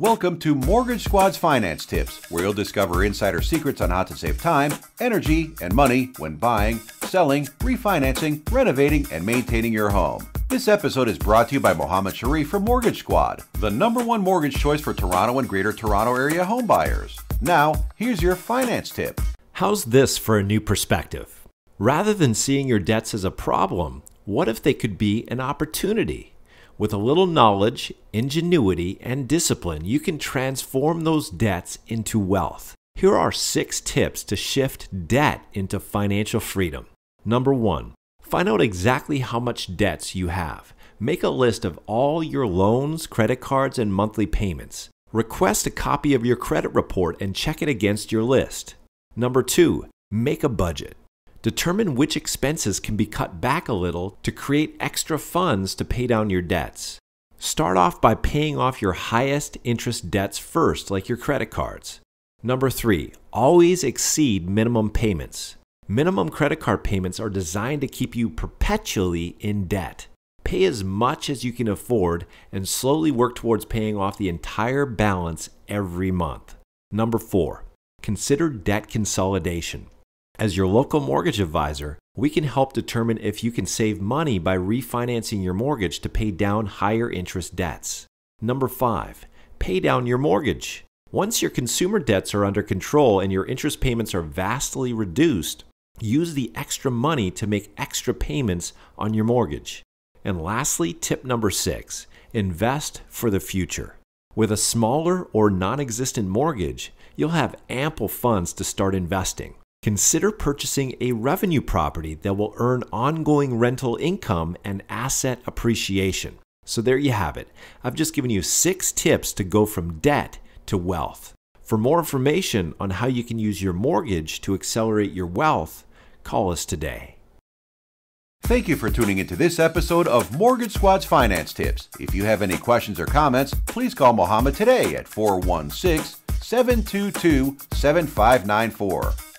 Welcome to Mortgage Squad's Finance Tips, where you'll discover insider secrets on how to save time, energy, and money when buying, selling, refinancing, renovating, and maintaining your home. This episode is brought to you by Mohammed Sharif from Mortgage Squad, the number one mortgage choice for Toronto and Greater Toronto Area homebuyers. Now, here's your finance tip. How's this for a new perspective? Rather than seeing your debts as a problem, what if they could be an opportunity? With a little knowledge, ingenuity, and discipline, you can transform those debts into wealth. Here are six tips to shift debt into financial freedom. Number one, find out exactly how much debts you have. Make a list of all your loans, credit cards, and monthly payments. Request a copy of your credit report and check it against your list. Number two, make a budget. Determine which expenses can be cut back a little to create extra funds to pay down your debts. Start off by paying off your highest interest debts first, like your credit cards. Number three, always exceed minimum payments. Minimum credit card payments are designed to keep you perpetually in debt. Pay as much as you can afford and slowly work towards paying off the entire balance every month. Number four, consider debt consolidation. As your local mortgage advisor, we can help determine if you can save money by refinancing your mortgage to pay down higher interest debts. Number 5. Pay down your mortgage. Once your consumer debts are under control and your interest payments are vastly reduced, use the extra money to make extra payments on your mortgage. And lastly, tip number 6. Invest for the future. With a smaller or non existent mortgage, you'll have ample funds to start investing Consider purchasing a revenue property that will earn ongoing rental income and asset appreciation. So, there you have it. I've just given you six tips to go from debt to wealth. For more information on how you can use your mortgage to accelerate your wealth, call us today. Thank you for tuning into this episode of Mortgage Squad's Finance Tips. If you have any questions or comments, please call Mohammed today at 416 722 7594.